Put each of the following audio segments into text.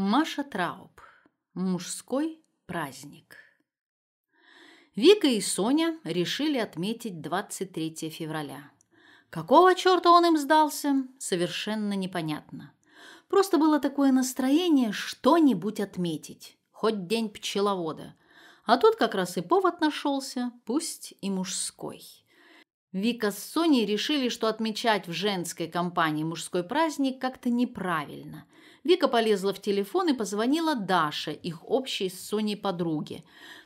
Маша Трауб. Мужской праздник. Вика и Соня решили отметить 23 февраля. Какого черта он им сдался, совершенно непонятно. Просто было такое настроение что-нибудь отметить, хоть день пчеловода. А тут как раз и повод нашелся, пусть и мужской. Вика с Соней решили, что отмечать в женской компании мужской праздник как-то неправильно – Вика полезла в телефон и позвонила Даше, их общей с Соней подруге.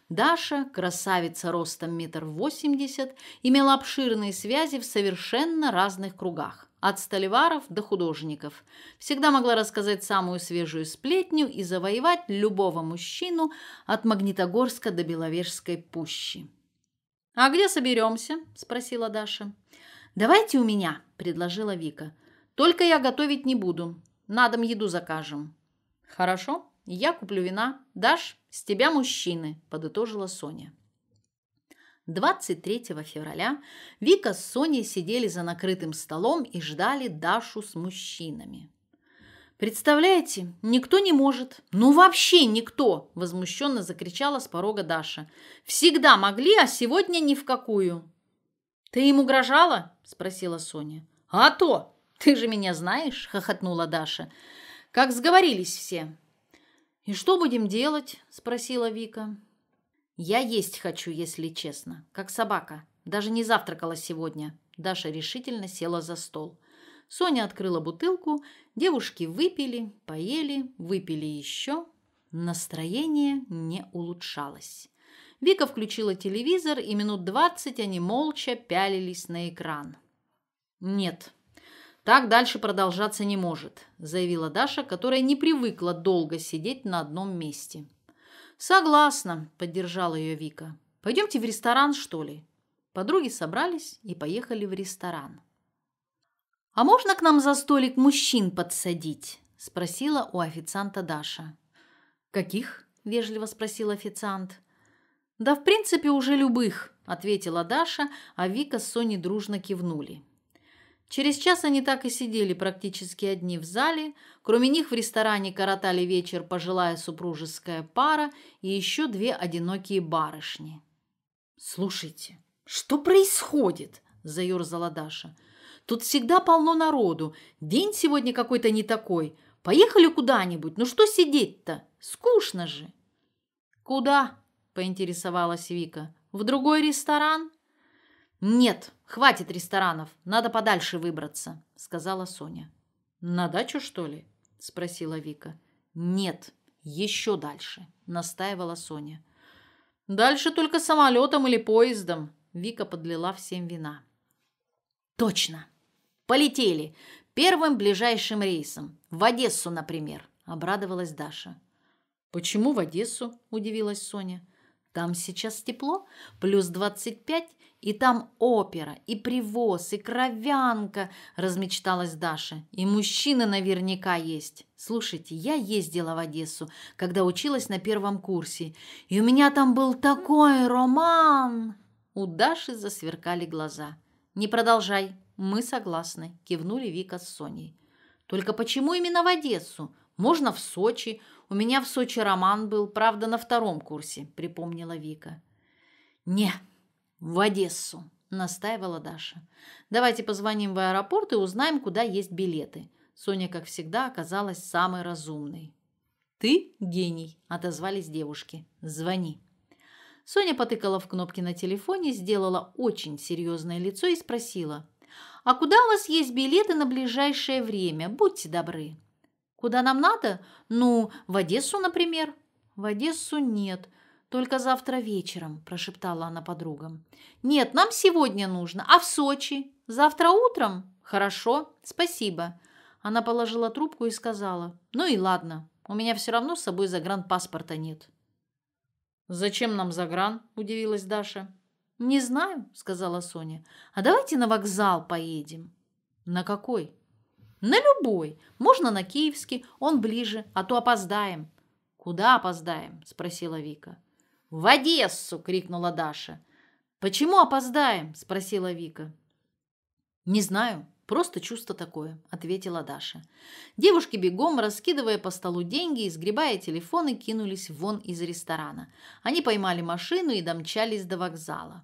Даша, красавица ростом метр восемьдесят, имела обширные связи в совершенно разных кругах. От столеваров до художников. Всегда могла рассказать самую свежую сплетню и завоевать любого мужчину от Магнитогорска до Беловежской пущи. «А где соберемся?» – спросила Даша. «Давайте у меня», – предложила Вика. «Только я готовить не буду. На дом еду закажем». «Хорошо, я куплю вина. Дашь, с тебя мужчины», – подытожила Соня. 23 февраля Вика с Соней сидели за накрытым столом и ждали Дашу с мужчинами. «Представляете, никто не может. Ну вообще никто!» – возмущенно закричала с порога Даша. «Всегда могли, а сегодня ни в какую!» «Ты им угрожала?» – спросила Соня. «А то! «Ты же меня знаешь?» – хохотнула Даша. «Как сговорились все!» «И что будем делать?» – спросила Вика. «Я есть хочу, если честно, как собака. Даже не завтракала сегодня». Даша решительно села за стол. Соня открыла бутылку, девушки выпили, поели, выпили еще. Настроение не улучшалось. Вика включила телевизор, и минут двадцать они молча пялились на экран. «Нет», «Так дальше продолжаться не может», – заявила Даша, которая не привыкла долго сидеть на одном месте. «Согласна», – поддержала ее Вика. «Пойдемте в ресторан, что ли?» Подруги собрались и поехали в ресторан. «А можно к нам за столик мужчин подсадить?» – спросила у официанта Даша. «Каких?» – вежливо спросил официант. «Да, в принципе, уже любых», – ответила Даша, а Вика с Соней дружно кивнули. Через час они так и сидели практически одни в зале. Кроме них в ресторане коротали вечер пожилая супружеская пара и еще две одинокие барышни. «Слушайте, что происходит?» – заерзала Даша. «Тут всегда полно народу. День сегодня какой-то не такой. Поехали куда-нибудь. Ну что сидеть-то? Скучно же!» «Куда?» – поинтересовалась Вика. «В другой ресторан?» «Нет, хватит ресторанов, надо подальше выбраться», — сказала Соня. «На дачу, что ли?» — спросила Вика. «Нет, еще дальше», — настаивала Соня. «Дальше только самолетом или поездом», — Вика подлила всем вина. «Точно! Полетели! Первым ближайшим рейсом. В Одессу, например», — обрадовалась Даша. «Почему в Одессу?» – удивилась Соня. «Там сейчас тепло, плюс двадцать пять. И там опера, и привоз, и кровянка, размечталась Даша. И мужчины наверняка есть. Слушайте, я ездила в Одессу, когда училась на первом курсе, и у меня там был такой роман. У Даши засверкали глаза. Не продолжай. Мы согласны, кивнули Вика с Соней. Только почему именно в Одессу? Можно в Сочи. У меня в Сочи роман был, правда, на втором курсе, припомнила Вика. Не, «В Одессу», – настаивала Даша. «Давайте позвоним в аэропорт и узнаем, куда есть билеты». Соня, как всегда, оказалась самой разумной. «Ты гений», – отозвались девушки. «Звони». Соня потыкала в кнопки на телефоне, сделала очень серьезное лицо и спросила. «А куда у вас есть билеты на ближайшее время? Будьте добры». «Куда нам надо? Ну, в Одессу, например». «В Одессу нет», «Только завтра вечером», – прошептала она подругам. «Нет, нам сегодня нужно, а в Сочи? Завтра утром? Хорошо, спасибо». Она положила трубку и сказала, «Ну и ладно, у меня все равно с собой загранпаспорта нет». «Зачем нам загран?» – удивилась Даша. «Не знаю», – сказала Соня. «А давайте на вокзал поедем». «На какой?» «На любой. Можно на Киевский, он ближе, а то опоздаем». «Куда опоздаем?» – спросила Вика. «В Одессу!» — крикнула Даша. «Почему опоздаем?» — спросила Вика. «Не знаю», Просто чувство такое», – ответила Даша. Девушки бегом, раскидывая по столу деньги и сгребая телефоны, кинулись вон из ресторана. Они поймали машину и домчались до вокзала.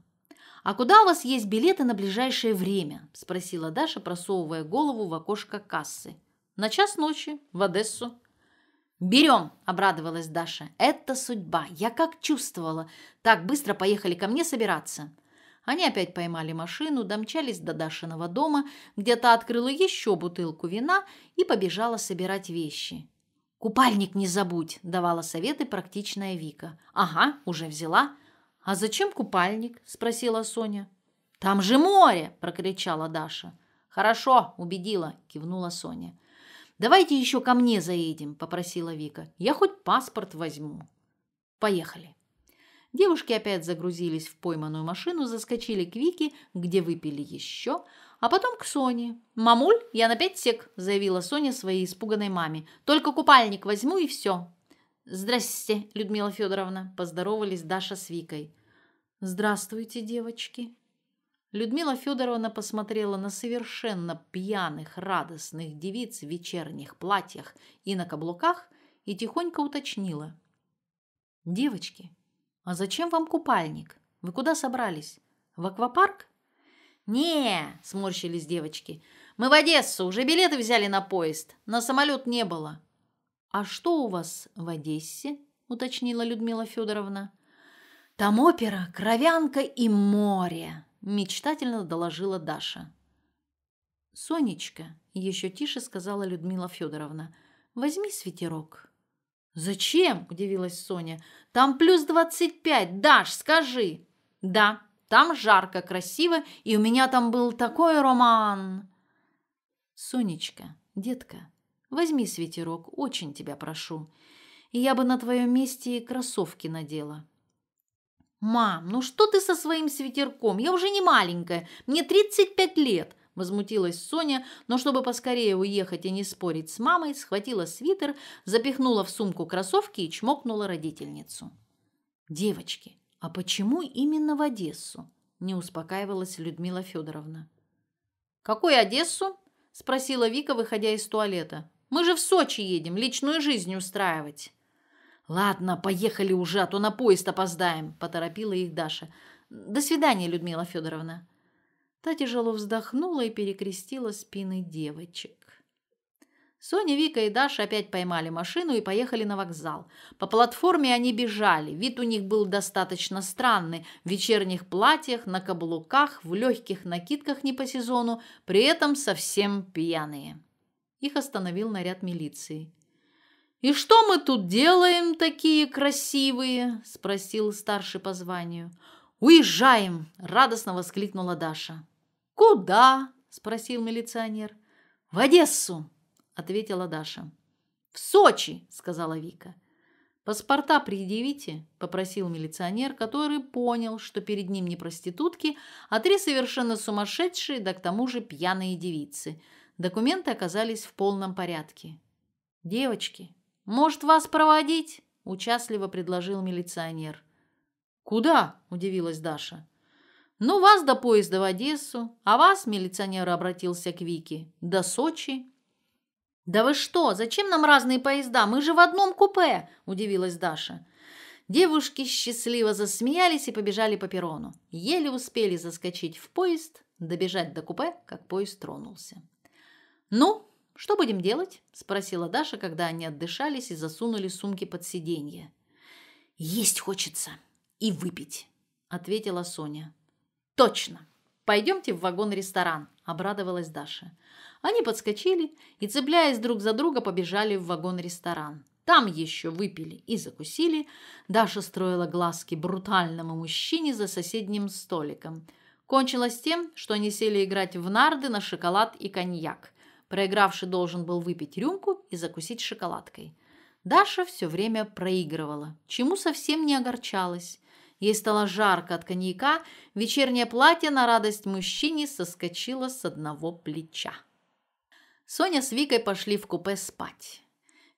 «А куда у вас есть билеты на ближайшее время?» – спросила Даша, просовывая голову в окошко кассы. «На час ночи, в Одессу», «Берем!» – обрадовалась Даша. «Это судьба! Я как чувствовала! Так, быстро поехали ко мне собираться!» Они опять поймали машину, домчались до Дашиного дома, где то открыла еще бутылку вина и побежала собирать вещи. «Купальник не забудь!» – давала советы практичная Вика. «Ага, уже взяла!» «А зачем купальник?» – спросила Соня. «Там же море!» – прокричала Даша. «Хорошо, убедила!» – кивнула Соня. Давайте еще ко мне заедем, попросила Вика. Я хоть паспорт возьму. Поехали. Девушки опять загрузились в пойманную машину, заскочили к Вике, где выпили еще, а потом к Соне. «Мамуль, я на пять сек», – заявила Соня своей испуганной маме. «Только купальник возьму и все». «Здрасте, Людмила Федоровна», – поздоровались Даша с Викой. «Здравствуйте, девочки», Людмила Федоровна посмотрела на совершенно пьяных, радостных девиц в вечерних платьях и на каблуках и тихонько уточнила. «Девочки, а зачем вам купальник? Вы куда собрались? В аквапарк?» «Не!» – сморщились девочки. «Мы в Одессу, уже билеты взяли на поезд, на самолет не было». «А что у вас в Одессе?» – уточнила Людмила Федоровна. «Там опера, кровянка и море», – мечтательно доложила Даша. «Сонечка», – еще тише сказала Людмила Федоровна, – «возьми свитерок». «Зачем?» – удивилась Соня. «Там плюс двадцать пять, Даш, скажи!» «Да, там жарко, красиво, и у меня там был такой роман!» «Сонечка, детка, возьми свитерок, очень тебя прошу. я бы на твоем месте и кроссовки надела. «Мам, ну что ты со своим свитерком? Я уже не маленькая, мне 35 лет!» Возмутилась Соня, но чтобы поскорее уехать и не спорить с мамой, схватила свитер, запихнула в сумку кроссовки и чмокнула родительницу. «Девочки, а почему именно в Одессу?» – не успокаивалась Людмила Федоровна. «Какую Одессу?» – спросила Вика, выходя из туалета. «Мы же в Сочи едем, личную жизнь устраивать». «Ладно, поехали уже, а то на поезд опоздаем», – поторопила их Даша. «До свидания, Людмила Федоровна». Та тяжело вздохнула и перекрестила спины девочек. Соня, Вика и Даша опять поймали машину и поехали на вокзал. По платформе они бежали. Вид у них был достаточно странный. В вечерних платьях, на каблуках, в легких накидках не по сезону, при этом совсем пьяные. Их остановил наряд милиции. «И что мы тут делаем такие красивые?» – спросил старший по званию. «Уезжаем!» – радостно воскликнула Даша. «Куда?» – спросил милиционер. «В Одессу!» – ответила Даша. «В Сочи!» – сказала Вика. «Паспорта предъявите», – попросил милиционер, который понял, что перед ним не проститутки, а три совершенно сумасшедшие, да к тому же пьяные девицы. Документы оказались в полном порядке. «Девочки», «Может, вас проводить?» – участливо предложил милиционер. «Куда?» – удивилась Даша. «Ну, вас до поезда в Одессу, а вас, – милиционер обратился к Вике, – до Сочи». «Да вы что? Зачем нам разные поезда? Мы же в одном купе!» – удивилась Даша. Девушки счастливо засмеялись и побежали по перрону. Еле успели заскочить в поезд, добежать до купе, как поезд тронулся. «Ну, «Что будем делать?» – спросила Даша, когда они отдышались и засунули сумки под сиденье. «Есть хочется и выпить», – ответила Соня. «Точно! Пойдемте в вагон-ресторан», – обрадовалась Даша. Они подскочили и, цепляясь друг за друга, побежали в вагон-ресторан. Там еще выпили и закусили. Даша строила глазки брутальному мужчине за соседним столиком. Кончилось тем, что они сели играть в нарды на шоколад и коньяк. Проигравший должен был выпить рюмку и закусить шоколадкой. Даша все время проигрывала, чему совсем не огорчалась. Ей стало жарко от коньяка, вечернее платье на радость мужчине соскочило с одного плеча. Соня с Викой пошли в купе спать.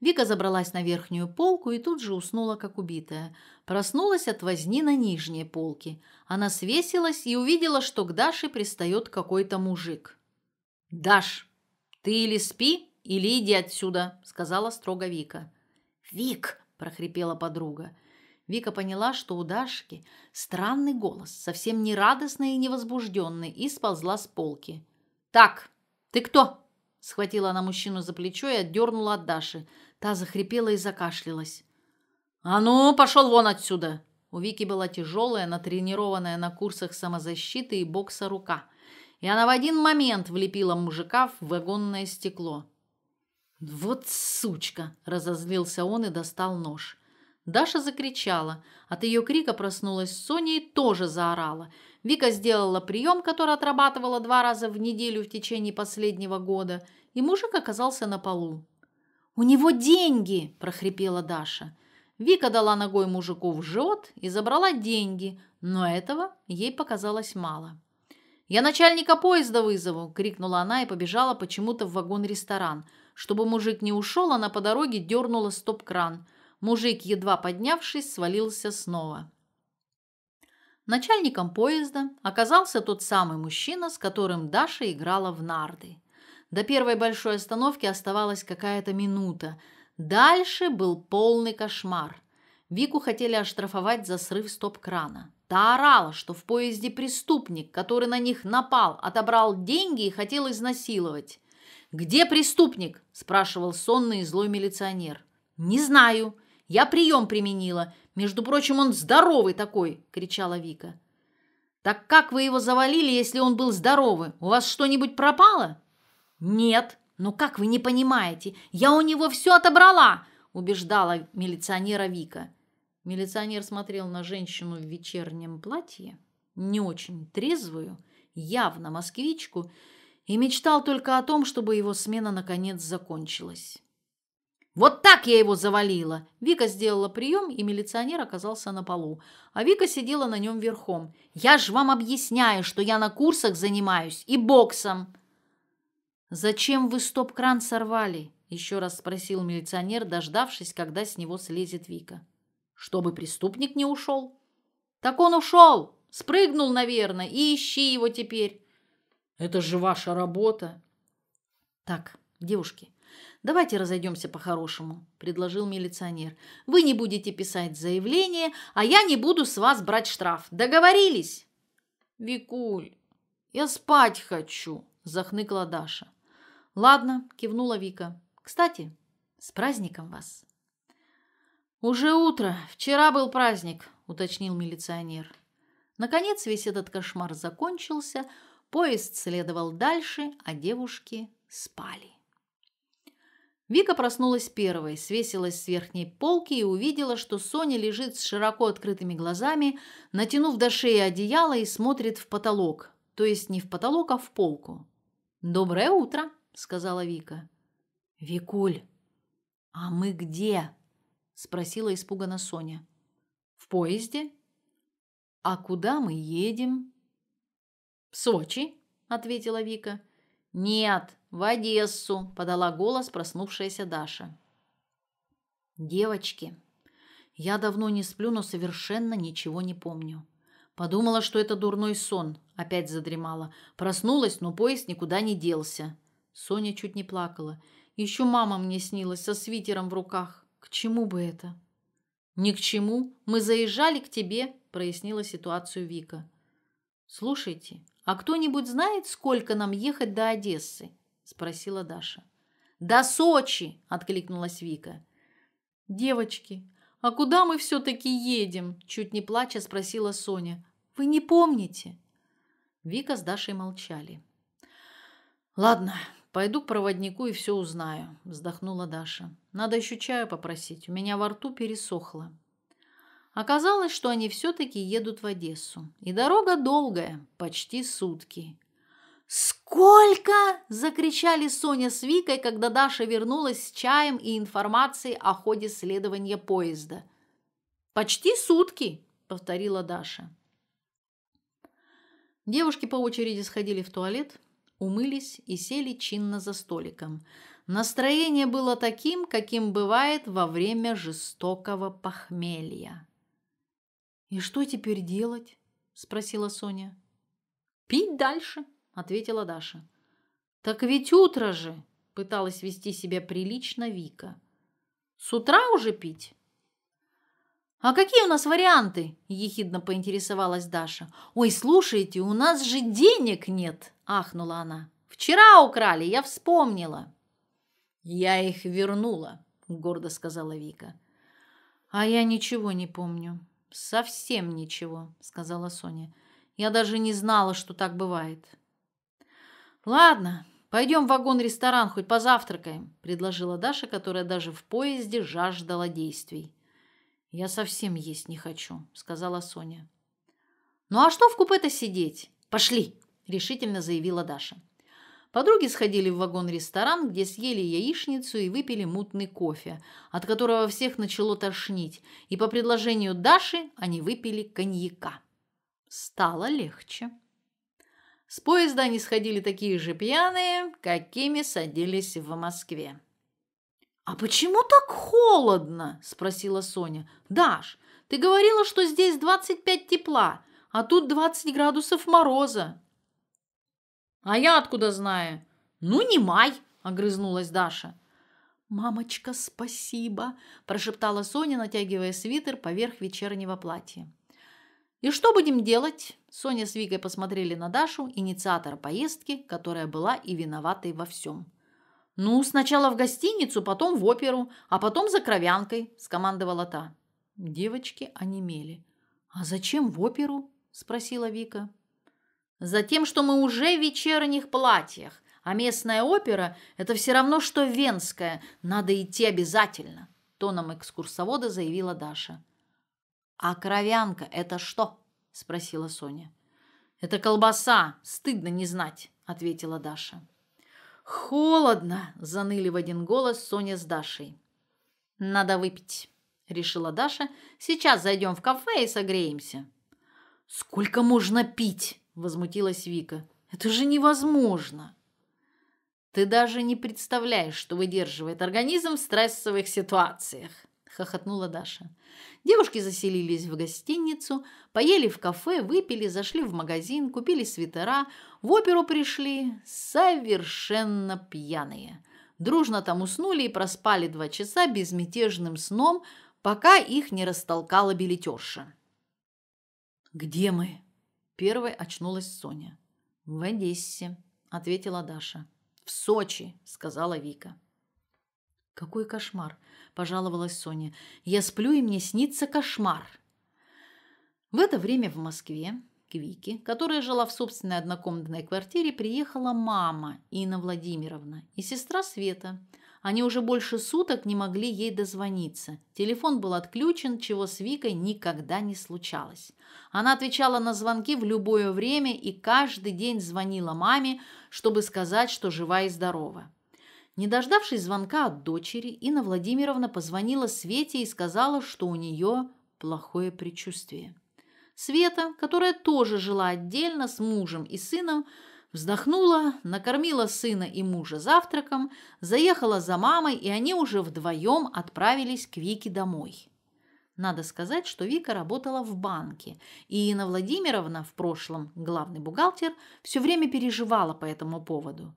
Вика забралась на верхнюю полку и тут же уснула, как убитая. Проснулась от возни на нижней полке. Она свесилась и увидела, что к Даше пристает какой-то мужик. «Даш, «Ты или спи, или иди отсюда», — сказала строго Вика. «Вик!» — прохрипела подруга. Вика поняла, что у Дашки странный голос, совсем не радостный и не возбужденный, и сползла с полки. «Так, ты кто?» — схватила она мужчину за плечо и отдернула от Даши. Та захрипела и закашлялась. «А ну, пошел вон отсюда!» У Вики была тяжелая, натренированная на курсах самозащиты и бокса рука — и она в один момент влепила мужика в вагонное стекло. «Вот сучка!» – разозлился он и достал нож. Даша закричала. От ее крика проснулась Соня и тоже заорала. Вика сделала прием, который отрабатывала два раза в неделю в течение последнего года, и мужик оказался на полу. «У него деньги!» – прохрипела Даша. Вика дала ногой мужику в живот и забрала деньги, но этого ей показалось мало. «Я начальника поезда вызову!» – крикнула она и побежала почему-то в вагон-ресторан. Чтобы мужик не ушел, она по дороге дернула стоп-кран. Мужик, едва поднявшись, свалился снова. Начальником поезда оказался тот самый мужчина, с которым Даша играла в нарды. До первой большой остановки оставалась какая-то минута. Дальше был полный кошмар. Вику хотели оштрафовать за срыв стоп-крана. Та орала, что в поезде преступник, который на них напал, отобрал деньги и хотел изнасиловать. «Где преступник?» – спрашивал сонный и злой милиционер. «Не знаю. Я прием применила. Между прочим, он здоровый такой!» – кричала Вика. «Так как вы его завалили, если он был здоровый? У вас что-нибудь пропало?» «Нет. Но как вы не понимаете? Я у него все отобрала!» – убеждала милиционера Вика. Милиционер смотрел на женщину в вечернем платье, не очень трезвую, явно москвичку, и мечтал только о том, чтобы его смена наконец закончилась. «Вот так я его завалила!» Вика сделала прием, и милиционер оказался на полу. А Вика сидела на нем верхом. «Я ж вам объясняю, что я на курсах занимаюсь и боксом!» «Зачем вы стоп-кран сорвали?» Еще раз спросил милиционер, дождавшись, когда с него слезет Вика чтобы преступник не ушел. Так он ушел, спрыгнул, наверное, и ищи его теперь. Это же ваша работа. Так, девушки, давайте разойдемся по-хорошему, предложил милиционер. Вы не будете писать заявление, а я не буду с вас брать штраф. Договорились? Викуль, я спать хочу, захныкла Даша. Ладно, кивнула Вика. Кстати, с праздником вас. «Уже утро. Вчера был праздник», — уточнил милиционер. Наконец весь этот кошмар закончился, поезд следовал дальше, а девушки спали. Вика проснулась первой, свесилась с верхней полки и увидела, что Соня лежит с широко открытыми глазами, натянув до шеи одеяло и смотрит в потолок, то есть не в потолок, а в полку. «Доброе утро», — сказала Вика. «Викуль, а мы где?» спросила испуганно Соня. В поезде? А куда мы едем? В Сочи, ответила Вика. Нет, в Одессу, подала голос проснувшаяся Даша. Девочки, я давно не сплю, но совершенно ничего не помню. Подумала, что это дурной сон, опять задремала. Проснулась, но поезд никуда не делся. Соня чуть не плакала. Еще мама мне снилась со свитером в руках. К чему бы это? Ни к чему. Мы заезжали к тебе, прояснила ситуацию Вика. Слушайте, а кто-нибудь знает, сколько нам ехать до Одессы? спросила Даша. До Сочи, откликнулась Вика. Девочки, а куда мы все таки едем? чуть не плача спросила Соня. Вы не помните? Вика с Дашей молчали. Ладно, «Пойду к проводнику и все узнаю», – вздохнула Даша. «Надо еще чаю попросить, у меня во рту пересохло». Оказалось, что они все-таки едут в Одессу. И дорога долгая, почти сутки. «Сколько?» – закричали Соня с Викой, когда Даша вернулась с чаем и информацией о ходе следования поезда. «Почти сутки», – повторила Даша. Девушки по очереди сходили в туалет – Умылись и сели чинно за столиком. Настроение было таким, каким бывает во время жестокого похмелья. «И что теперь делать?» – спросила Соня. «Пить дальше», – ответила Даша. «Так ведь утро же!» – пыталась вести себя прилично Вика. «С утра уже пить?» «А какие у нас варианты?» – ехидно поинтересовалась Даша. «Ой, слушайте, у нас же денег нет!» – ахнула она. «Вчера украли, я вспомнила!» «Я их вернула», – гордо сказала Вика. «А я ничего не помню. Совсем ничего», – сказала Соня. «Я даже не знала, что так бывает». «Ладно, пойдем в вагон-ресторан, хоть позавтракаем», – предложила Даша, которая даже в поезде жаждала действий. «Я совсем есть не хочу», — сказала Соня. «Ну а что в купе-то сидеть? Пошли!» — решительно заявила Даша. Подруги сходили в вагон-ресторан, где съели яичницу и выпили мутный кофе, от которого всех начало тошнить, и по предложению Даши они выпили коньяка. Стало легче. С поезда они сходили такие же пьяные, какими садились в Москве. «А почему так холодно?» – спросила Соня. «Даш, ты говорила, что здесь 25 тепла, а тут 20 градусов мороза». «А я откуда знаю?» «Ну, не май!» – огрызнулась Даша. «Мамочка, спасибо!» – прошептала Соня, натягивая свитер поверх вечернего платья. «И что будем делать?» Соня с Викой посмотрели на Дашу, инициатора поездки, которая была и виноватой во всем. «Ну, сначала в гостиницу, потом в оперу, а потом за кровянкой», – скомандовала та. Девочки онемели. «А зачем в оперу?» – спросила Вика. «Затем, что мы уже в вечерних платьях, а местная опера – это все равно, что венская, надо идти обязательно», – тоном экскурсовода заявила Даша. «А кровянка – это что?» – спросила Соня. «Это колбаса, стыдно не знать», – ответила Даша. «Холодно!» – заныли в один голос Соня с Дашей. «Надо выпить», – решила Даша. «Сейчас зайдем в кафе и согреемся». «Сколько можно пить?» – возмутилась Вика. «Это же невозможно!» «Ты даже не представляешь, что выдерживает организм в стрессовых ситуациях», – хохотнула Даша. Девушки заселились в гостиницу, поели в кафе, выпили, зашли в магазин, купили свитера, в оперу пришли совершенно пьяные. Дружно там уснули и проспали два часа безмятежным сном, пока их не растолкала билетерша. «Где мы?» – первой очнулась Соня. «В Одессе», – ответила Даша. «В Сочи», – сказала Вика. «Какой кошмар!» пожаловалась Соня. «Я сплю, и мне снится кошмар». В это время в Москве к Вике, которая жила в собственной однокомнатной квартире, приехала мама Инна Владимировна и сестра Света. Они уже больше суток не могли ей дозвониться. Телефон был отключен, чего с Викой никогда не случалось. Она отвечала на звонки в любое время и каждый день звонила маме, чтобы сказать, что жива и здорова. Не дождавшись звонка от дочери, Инна Владимировна позвонила Свете и сказала, что у нее плохое предчувствие. Света, которая тоже жила отдельно с мужем и сыном, вздохнула, накормила сына и мужа завтраком, заехала за мамой, и они уже вдвоем отправились к Вике домой. Надо сказать, что Вика работала в банке, и Инна Владимировна, в прошлом главный бухгалтер, все время переживала по этому поводу.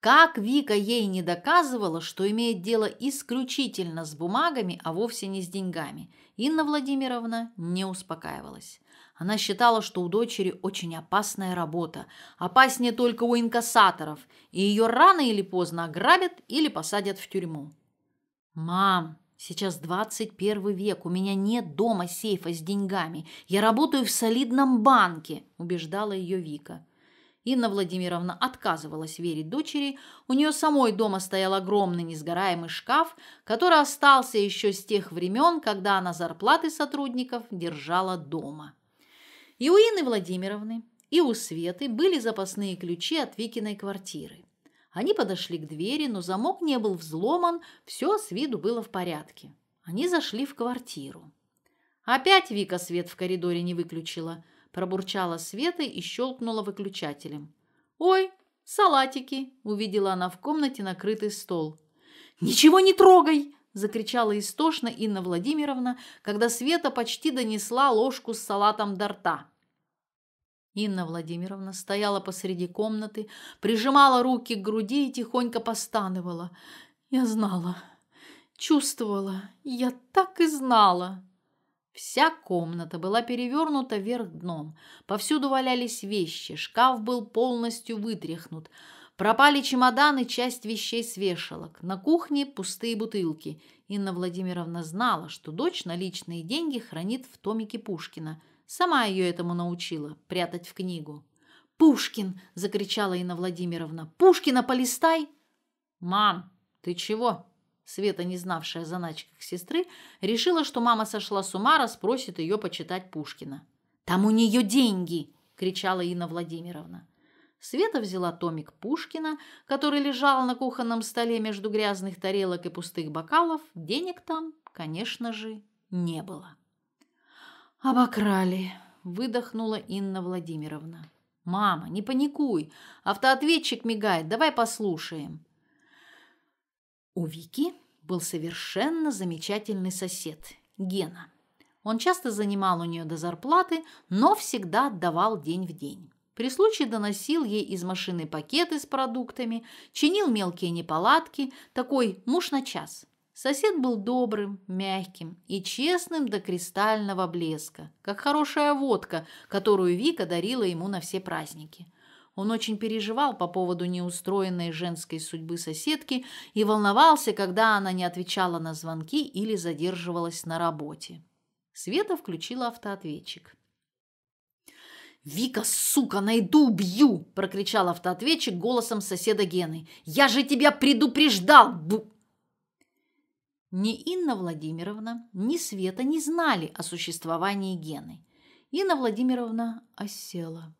Как Вика ей не доказывала, что имеет дело исключительно с бумагами, а вовсе не с деньгами, Инна Владимировна не успокаивалась. Она считала, что у дочери очень опасная работа, опаснее только у инкассаторов, и ее рано или поздно ограбят или посадят в тюрьму. «Мам, сейчас 21 век, у меня нет дома сейфа с деньгами, я работаю в солидном банке», – убеждала ее Вика. Инна Владимировна отказывалась верить дочери. У нее самой дома стоял огромный несгораемый шкаф, который остался еще с тех времен, когда она зарплаты сотрудников держала дома. И у Инны Владимировны, и у Светы были запасные ключи от Викиной квартиры. Они подошли к двери, но замок не был взломан, все с виду было в порядке. Они зашли в квартиру. Опять Вика свет в коридоре не выключила – пробурчала Света и щелкнула выключателем. «Ой, салатики!» – увидела она в комнате накрытый стол. «Ничего не трогай!» – закричала истошно Инна Владимировна, когда Света почти донесла ложку с салатом до рта. Инна Владимировна стояла посреди комнаты, прижимала руки к груди и тихонько постанывала. «Я знала, чувствовала, я так и знала!» Вся комната была перевернута вверх дном. Повсюду валялись вещи, шкаф был полностью вытряхнут. Пропали чемоданы, часть вещей с вешалок. На кухне пустые бутылки. Инна Владимировна знала, что дочь наличные деньги хранит в томике Пушкина. Сама ее этому научила – прятать в книгу. «Пушкин!» – закричала Инна Владимировна. «Пушкина полистай!» «Мам, ты чего?» Света, не знавшая о заначках сестры, решила, что мама сошла с ума, расспросит ее почитать Пушкина. «Там у нее деньги!» – кричала Инна Владимировна. Света взяла томик Пушкина, который лежал на кухонном столе между грязных тарелок и пустых бокалов. Денег там, конечно же, не было. «Обокрали», – выдохнула Инна Владимировна. «Мама, не паникуй. Автоответчик мигает. Давай послушаем». У Вики был совершенно замечательный сосед – Гена. Он часто занимал у нее до зарплаты, но всегда отдавал день в день. При случае доносил ей из машины пакеты с продуктами, чинил мелкие неполадки, такой муж на час. Сосед был добрым, мягким и честным до кристального блеска, как хорошая водка, которую Вика дарила ему на все праздники – он очень переживал по поводу неустроенной женской судьбы соседки и волновался, когда она не отвечала на звонки или задерживалась на работе. Света включила автоответчик. «Вика, сука, найду, убью!» – прокричал автоответчик голосом соседа Гены. «Я же тебя предупреждал!» бу Ни Инна Владимировна, ни Света не знали о существовании Гены. Инна Владимировна осела.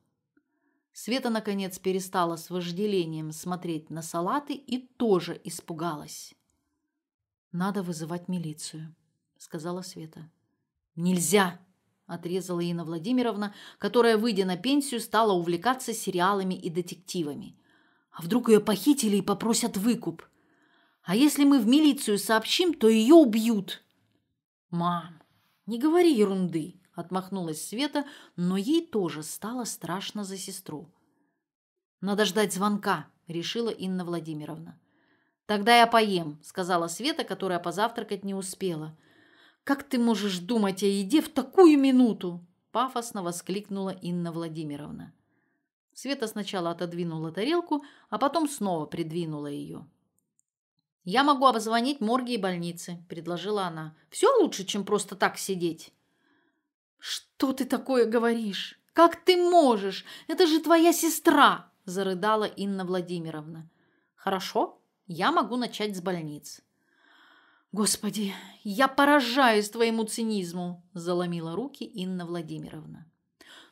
Света, наконец, перестала с вожделением смотреть на салаты и тоже испугалась. «Надо вызывать милицию», — сказала Света. «Нельзя!» — отрезала Инна Владимировна, которая, выйдя на пенсию, стала увлекаться сериалами и детективами. «А вдруг ее похитили и попросят выкуп? А если мы в милицию сообщим, то ее убьют!» «Мам, не говори ерунды!» отмахнулась Света, но ей тоже стало страшно за сестру. Надо ждать звонка, решила Инна Владимировна. Тогда я поем, сказала Света, которая позавтракать не успела. Как ты можешь думать о еде в такую минуту? пафосно воскликнула Инна Владимировна. Света сначала отодвинула тарелку, а потом снова придвинула ее. «Я могу обзвонить морги и больницы», – предложила она. «Все лучше, чем просто так сидеть». «Что ты такое говоришь? Как ты можешь? Это же твоя сестра!» – зарыдала Инна Владимировна. «Хорошо, я могу начать с больниц». «Господи, я поражаюсь твоему цинизму!» – заломила руки Инна Владимировна.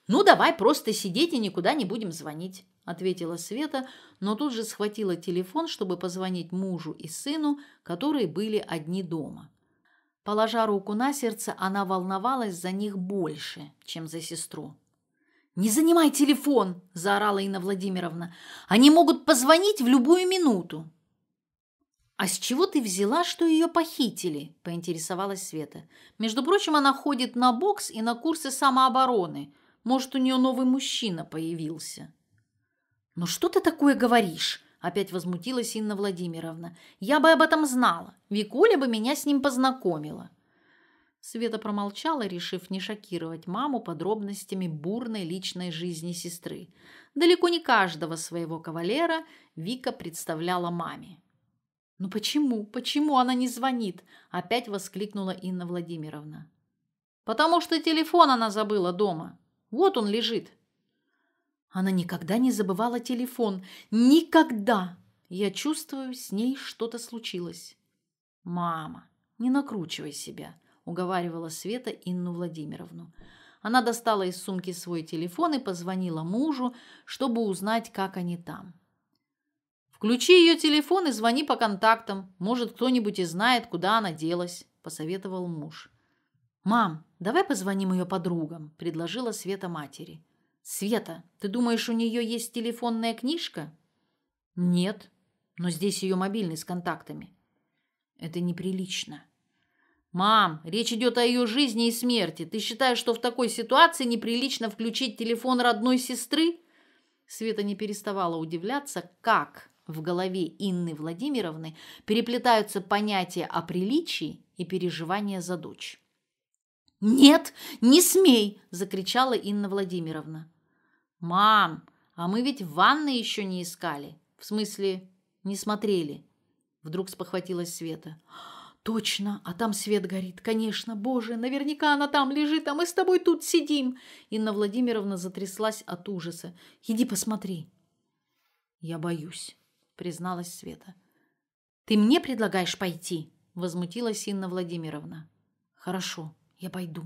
«Ну, давай просто сидеть и никуда не будем звонить», – ответила Света, но тут же схватила телефон, чтобы позвонить мужу и сыну, которые были одни дома. Положа руку на сердце, она волновалась за них больше, чем за сестру. «Не занимай телефон!» – заорала Инна Владимировна. «Они могут позвонить в любую минуту!» «А с чего ты взяла, что ее похитили?» – поинтересовалась Света. «Между прочим, она ходит на бокс и на курсы самообороны. Может, у нее новый мужчина появился». «Ну что ты такое говоришь?» Опять возмутилась Инна Владимировна. «Я бы об этом знала. Викуля бы меня с ним познакомила». Света промолчала, решив не шокировать маму подробностями бурной личной жизни сестры. Далеко не каждого своего кавалера Вика представляла маме. «Ну почему? Почему она не звонит?» – опять воскликнула Инна Владимировна. «Потому что телефон она забыла дома. Вот он лежит», она никогда не забывала телефон. Никогда! Я чувствую, с ней что-то случилось. «Мама, не накручивай себя», – уговаривала Света Инну Владимировну. Она достала из сумки свой телефон и позвонила мужу, чтобы узнать, как они там. «Включи ее телефон и звони по контактам. Может, кто-нибудь и знает, куда она делась», – посоветовал муж. «Мам, давай позвоним ее подругам», – предложила Света матери. «Света, ты думаешь, у нее есть телефонная книжка?» «Нет, но здесь ее мобильный с контактами». «Это неприлично». «Мам, речь идет о ее жизни и смерти. Ты считаешь, что в такой ситуации неприлично включить телефон родной сестры?» Света не переставала удивляться, как в голове Инны Владимировны переплетаются понятия о приличии и переживания за дочь. «Нет, не смей!» – закричала Инна Владимировна. «Мам, а мы ведь ванны еще не искали. В смысле, не смотрели». Вдруг спохватилась Света. «Точно! А там свет горит, конечно! Боже, наверняка она там лежит, а мы с тобой тут сидим!» Инна Владимировна затряслась от ужаса. «Иди посмотри!» «Я боюсь», — призналась Света. «Ты мне предлагаешь пойти?» — возмутилась Инна Владимировна. «Хорошо, я пойду»,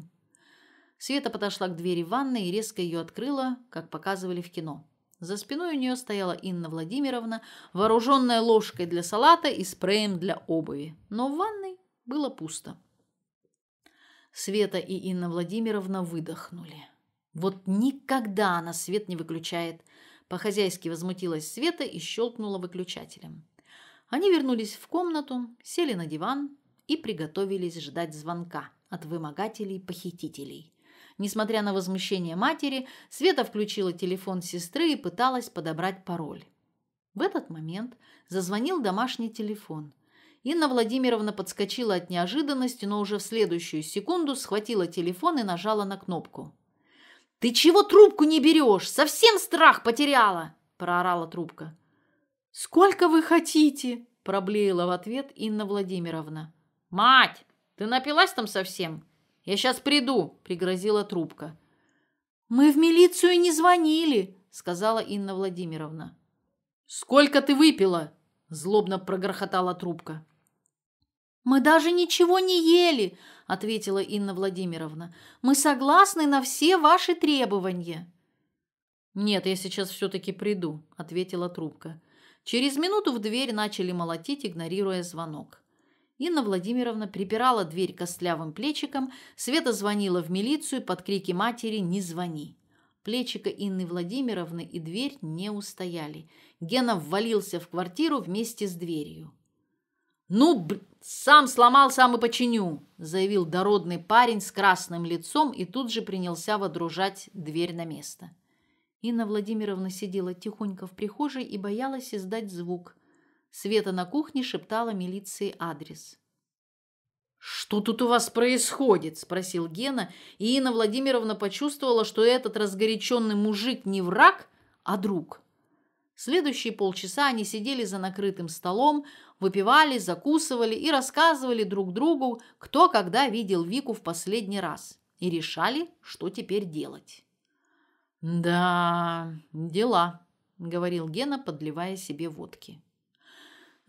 Света подошла к двери ванной и резко ее открыла, как показывали в кино. За спиной у нее стояла Инна Владимировна, вооруженная ложкой для салата и спреем для обуви. Но в ванной было пусто. Света и Инна Владимировна выдохнули. Вот никогда она свет не выключает. По-хозяйски возмутилась Света и щелкнула выключателем. Они вернулись в комнату, сели на диван и приготовились ждать звонка от вымогателей-похитителей. Несмотря на возмущение матери, Света включила телефон сестры и пыталась подобрать пароль. В этот момент зазвонил домашний телефон. Инна Владимировна подскочила от неожиданности, но уже в следующую секунду схватила телефон и нажала на кнопку. «Ты чего трубку не берешь? Совсем страх потеряла!» – проорала трубка. «Сколько вы хотите?» – проблеяла в ответ Инна Владимировна. «Мать, ты напилась там совсем?» «Я сейчас приду», – пригрозила трубка. «Мы в милицию не звонили», – сказала Инна Владимировна. «Сколько ты выпила?» – злобно прогрохотала трубка. «Мы даже ничего не ели», – ответила Инна Владимировна. «Мы согласны на все ваши требования». «Нет, я сейчас все-таки приду», – ответила трубка. Через минуту в дверь начали молотить, игнорируя звонок. Инна Владимировна припирала дверь костлявым плечиком, Света звонила в милицию под крики матери «Не звони!». Плечика Инны Владимировны и дверь не устояли. Гена ввалился в квартиру вместе с дверью. «Ну, б... сам сломал, сам и починю!» – заявил дородный парень с красным лицом и тут же принялся водружать дверь на место. Инна Владимировна сидела тихонько в прихожей и боялась издать звук. Света на кухне шептала милиции адрес. «Что тут у вас происходит?» – спросил Гена, и Инна Владимировна почувствовала, что этот разгоряченный мужик не враг, а друг. Следующие полчаса они сидели за накрытым столом, выпивали, закусывали и рассказывали друг другу, кто когда видел Вику в последний раз, и решали, что теперь делать. «Да, дела», – говорил Гена, подливая себе водки.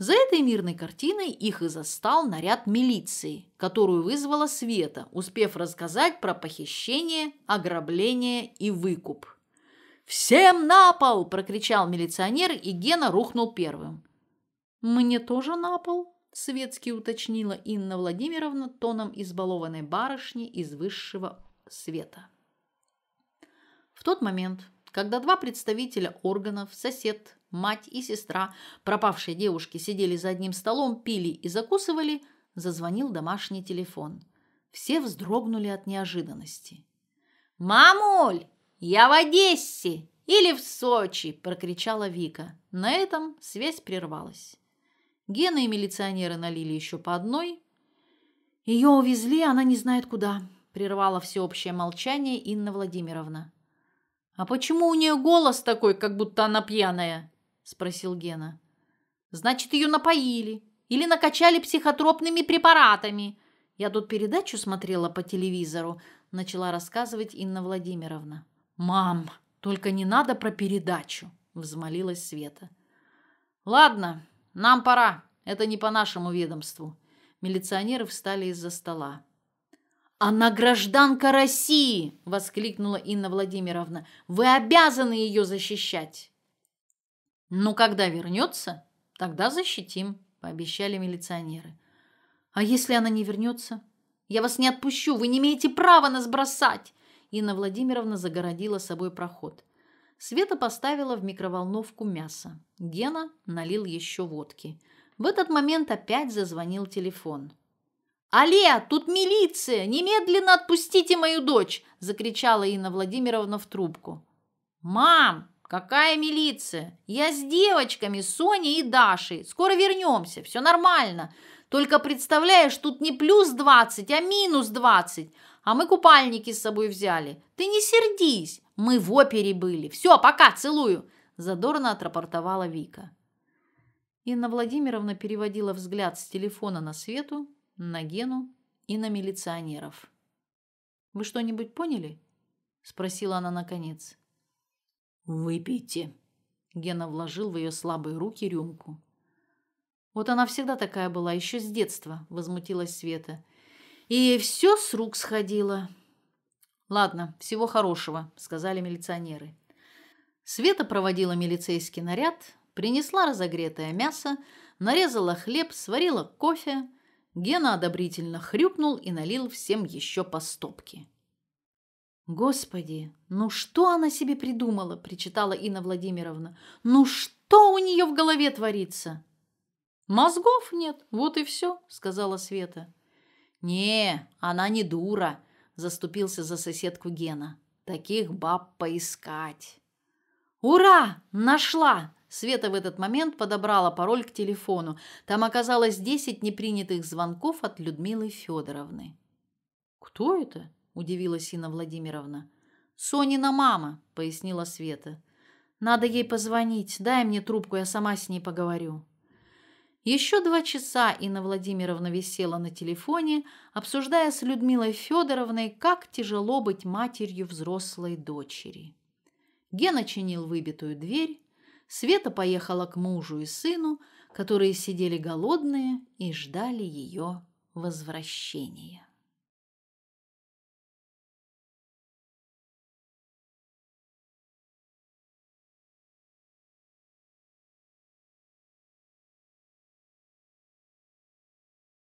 За этой мирной картиной их и застал наряд милиции, которую вызвала Света, успев рассказать про похищение, ограбление и выкуп. «Всем на пол!» – прокричал милиционер, и Гена рухнул первым. «Мне тоже на пол?» – светски уточнила Инна Владимировна тоном избалованной барышни из высшего света. В тот момент, когда два представителя органов, сосед, мать и сестра пропавшей девушки сидели за одним столом, пили и закусывали, зазвонил домашний телефон. Все вздрогнули от неожиданности. «Мамуль, я в Одессе или в Сочи!» – прокричала Вика. На этом связь прервалась. Гена и милиционеры налили еще по одной. «Ее увезли, она не знает куда», – прервала всеобщее молчание Инна Владимировна. «А почему у нее голос такой, как будто она пьяная?» спросил Гена. Значит, ее напоили или накачали психотропными препаратами. Я тут передачу смотрела по телевизору, начала рассказывать Инна Владимировна. Мам, только не надо про передачу, взмолилась Света. Ладно, нам пора. Это не по нашему ведомству. Милиционеры встали из-за стола. «Она гражданка России!» – воскликнула Инна Владимировна. «Вы обязаны ее защищать!» «Ну, когда вернется, тогда защитим», – пообещали милиционеры. «А если она не вернется?» «Я вас не отпущу! Вы не имеете права нас бросать!» Инна Владимировна загородила собой проход. Света поставила в микроволновку мясо. Гена налил еще водки. В этот момент опять зазвонил телефон. Алле, тут милиция! Немедленно отпустите мою дочь!» – закричала Инна Владимировна в трубку. «Мам, «Какая милиция? Я с девочками, Соней и Дашей. Скоро вернемся, все нормально. Только представляешь, тут не плюс двадцать, а минус двадцать. А мы купальники с собой взяли. Ты не сердись, мы в опере были. Все, пока, целую!» Задорно отрапортовала Вика. Инна Владимировна переводила взгляд с телефона на Свету, на Гену и на милиционеров. «Вы что-нибудь поняли?» – спросила она наконец. «Выпейте». Гена вложил в ее слабые руки рюмку. «Вот она всегда такая была, еще с детства», — возмутилась Света. «И все с рук сходило». «Ладно, всего хорошего», — сказали милиционеры. Света проводила милицейский наряд, принесла разогретое мясо, нарезала хлеб, сварила кофе. Гена одобрительно хрюкнул и налил всем еще по стопке. «Господи, ну что она себе придумала?» – причитала Инна Владимировна. «Ну что у нее в голове творится?» «Мозгов нет, вот и все», – сказала Света. «Не, она не дура», – заступился за соседку Гена. «Таких баб поискать». «Ура! Нашла!» Света в этот момент подобрала пароль к телефону. Там оказалось десять непринятых звонков от Людмилы Федоровны. «Кто это?» удивилась Инна Владимировна. «Сонина мама», — пояснила Света. «Надо ей позвонить. Дай мне трубку, я сама с ней поговорю». Еще два часа Инна Владимировна висела на телефоне, обсуждая с Людмилой Федоровной, как тяжело быть матерью взрослой дочери. Гена чинил выбитую дверь, Света поехала к мужу и сыну, которые сидели голодные и ждали ее возвращения.